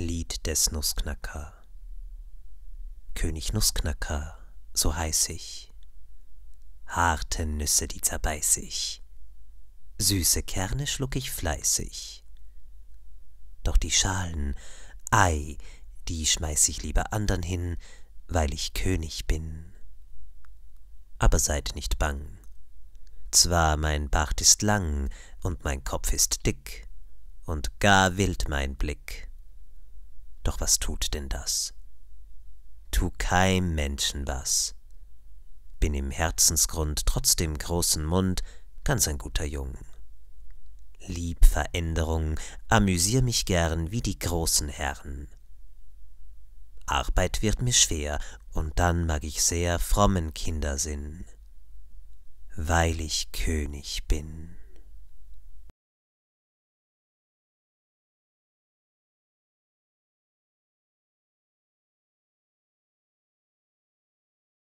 Lied des Nussknacker. König Nussknacker, so heiß ich. Harte Nüsse, die zerbeiß ich. Süße Kerne schluck ich fleißig. Doch die Schalen, ei, die schmeiß ich lieber andern hin, weil ich König bin. Aber seid nicht bang. Zwar mein Bart ist lang und mein Kopf ist dick und gar wild mein Blick doch was tut denn das? Tu keinem Menschen was. Bin im Herzensgrund trotz dem großen Mund ganz ein guter Jung. Lieb Veränderung, amüsier mich gern wie die großen Herren. Arbeit wird mir schwer, und dann mag ich sehr frommen Kindersinn, weil ich König bin.